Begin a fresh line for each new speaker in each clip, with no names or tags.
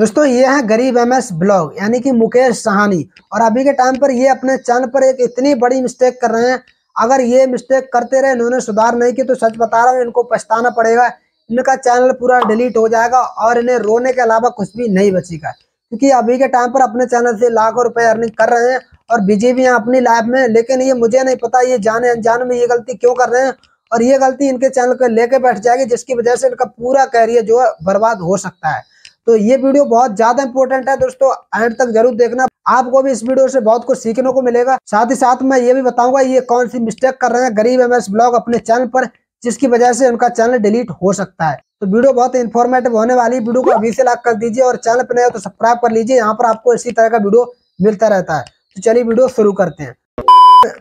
दोस्तों ये है गरीब एम एस ब्लॉग यानी कि मुकेश सहानी और अभी के टाइम पर ये अपने चैनल पर एक इतनी बड़ी मिस्टेक कर रहे हैं अगर ये मिस्टेक करते रहे इन्होंने सुधार नहीं की तो सच बता रहा हूँ इनको पछताना पड़ेगा इनका चैनल पूरा डिलीट हो जाएगा और इन्हें रोने के अलावा कुछ भी नहीं बचेगा क्योंकि अभी के टाइम पर अपने चैनल से लाखों रुपए अर्निंग कर रहे हैं और बिजी भी हैं अपनी लाइफ में लेकिन ये मुझे नहीं पता ये जाने अनजान में ये गलती क्यों कर रहे हैं और ये गलती इनके चैनल को लेके बैठ जाएगी जिसकी वजह से इनका पूरा कैरियर जो है बर्बाद हो सकता है तो ये वीडियो बहुत ज्यादा इंपॉर्टेंट है दोस्तों एंड तक जरूर देखना आपको भी इस वीडियो से बहुत कुछ सीखने को मिलेगा साथ ही साथ मैं ये भी बताऊंगा ये कौन सी मिस्टेक कर रहे हैं गरीब एम ब्लॉग अपने चैनल पर जिसकी वजह से उनका चैनल डिलीट हो सकता है तो वीडियो बहुत इन्फॉर्मेटिव होने वाली वीडियो को अभी से लाइक कर दीजिए और चैनल पर नया तो सब्सक्राइब कर लीजिए यहाँ पर आपको इसी तरह का वीडियो मिलता रहता है तो चलिए वीडियो शुरू करते हैं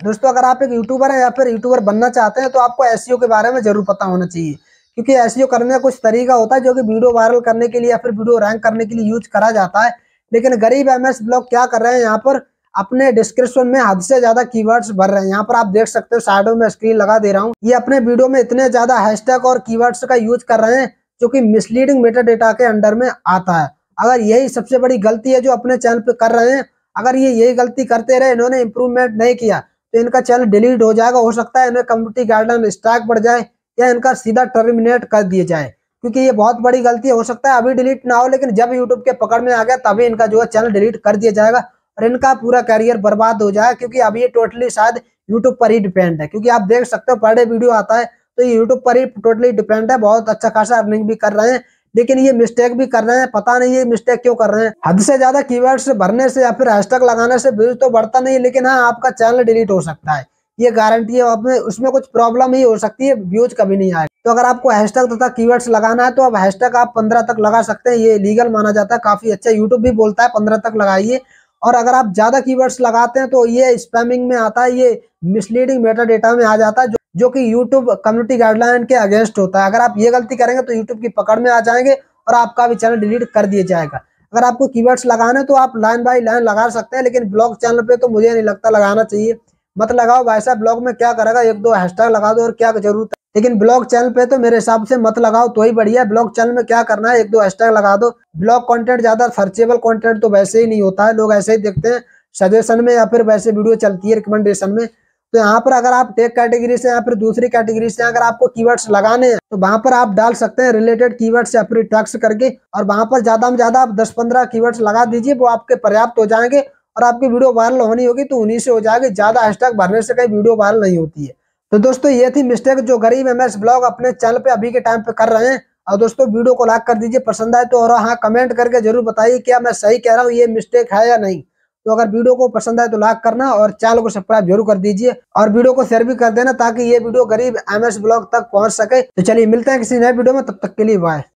दोस्तों अगर आप एक यूट्यूबर हैं या फिर यूट्यूबर बनना चाहते हैं तो आपको एस e के बारे में जरूर पता होना चाहिए क्योंकि ऐसे करने का कुछ तरीका होता है जो कि वीडियो वायरल करने के लिए या फिर वीडियो रैंक करने के लिए यूज करा जाता है लेकिन गरीब एम एस ब्लॉग क्या कर रहे हैं यहाँ पर अपने डिस्क्रिप्शन में हद से ज्यादा कीवर्ड्स भर रहे हैं यहाँ पर आप देख सकते हो साइडों में स्क्रीन लगा दे रहा हूँ ये अपने वीडियो में इतने ज्यादा हैशटैग और कीवर्ड्स का यूज कर रहे हैं जो कि मिसलीडिंग मेटा डेटा के अंडर में आता है अगर यही सबसे बड़ी गलती है जो अपने चैनल पे कर रहे हैं अगर ये यही गलती करते रहे इन्होंने इम्प्रूवमेंट नहीं किया तो इनका चैनल डिलीट हो जाएगा हो सकता है इन्हें कम्युनिटी गार्डन स्ट्राइक बढ़ जाए या इनका सीधा टर्मिनेट कर दिए जाए क्योंकि ये बहुत बड़ी गलती हो सकता है अभी डिलीट ना हो लेकिन जब यूट्यूब के पकड़ में आ गया तभी इनका जो है चैनल डिलीट कर दिया जाएगा और इनका पूरा करियर बर्बाद हो जाएगा क्योंकि अभी ये टोटली शायद यूट्यूब पर ही डिपेंड है क्योंकि आप देख सकते हो पर डे वीडियो आता है तो ये यूट्यूब पर ही टोटली डिपेंड है बहुत अच्छा खासा अर्निंग भी कर रहे हैं लेकिन ये मिस्टेक भी कर रहे हैं पता नहीं ये मिस्टेक क्यों कर रहे हैं हद से ज्यादा कीवर्ड से भरने से या फिर हैशटैग लगाने से व्यूज तो बढ़ता नहीं लेकिन हाँ आपका चैनल डिलीट हो सकता है ये गारंटी है आप उसमें कुछ प्रॉब्लम ही हो सकती है व्यूज कभी नहीं आए तो अगर आपको हैशटैग तथा कीवर्ड्स लगाना है तो अब हैशटैग आप पंद्रह तक लगा सकते हैं ये लीगल माना जाता है काफी अच्छा यूट्यूब भी बोलता है पंद्रह तक लगाइए और अगर आप ज्यादा कीवर्ड्स लगाते हैं तो ये स्पैमिंग में आता है ये मिसलीडिंग मेटा डेटा में आ जाता है जो, जो कि यूट्यूब कम्युनिटी गाइडलाइन के अगेंस्ट होता है अगर आप ये गलती करेंगे तो यूट्यूब की पकड़ में आ जाएंगे और आपका भी चैनल डिलीट कर दिया जाएगा अगर आपको कीवर्ड्स लगाने तो आप लाइन बाय लाइन लगा सकते हैं लेकिन ब्लॉग चैनल पे तो मुझे नहीं लगता लगाना चाहिए मत लगाओ भाई साहब ब्लॉग में क्या करेगा एक दो हैशटैग लगा दो और क्या जरूरत है लेकिन ब्लॉग चैनल पे तो मेरे हिसाब से मत लगाओ तो ही बढ़िया ब्लॉग चैनल में क्या करना है एक दो हैशटैग लगा दो ब्लॉग कंटेंट ज्यादा सर्चेबल कंटेंट तो वैसे ही नहीं होता है लोग ऐसे ही देखते हैं सजेशन में या फिर वैसे वीडियो चलती है रिकमेंडेशन में तो यहाँ पर अगर आप टेक कैटेगरी से या फिर दूसरी कैटेगरी से अगर आपको कीवर्ड्स लगाने हैं तो वहाँ पर आप डाल सकते हैं रिलेटेड कीवर्ड्स या फिर टैक्स करके और वहाँ पर ज्यादा में ज्यादा आप 10-15 कीवर्ड्स लगा दीजिए वो आपके पर्याप्त हो जाएंगे और आपकी वीडियो वायरल होनी होगी तो उन्हीं से हो जाएगी ज़्यादा हैशटैग भरने से कहीं वीडियो वायरल नहीं होती है तो दोस्तों ये थी मिस्टेक जो गरीब एम एस ब्लॉग अपने चैनल पे अभी के टाइम पे कर रहे हैं और दोस्तों वीडियो को लाइक कर दीजिए पसंद आए तो और हाँ कमेंट करके जरूर बताइए क्या मैं सही कह रहा हूँ ये मिस्टेक है या नहीं तो अगर वीडियो को पसंद आए तो लाइक करना और चैनल को सब्सक्राइब जरूर कर दीजिए और वीडियो को शेयर भी कर देना ताकि ये वीडियो गरीब एम एस ब्लॉग तक पहुँच सके तो चलिए मिलते हैं किसी नए वीडियो में तब तक के लिए बाय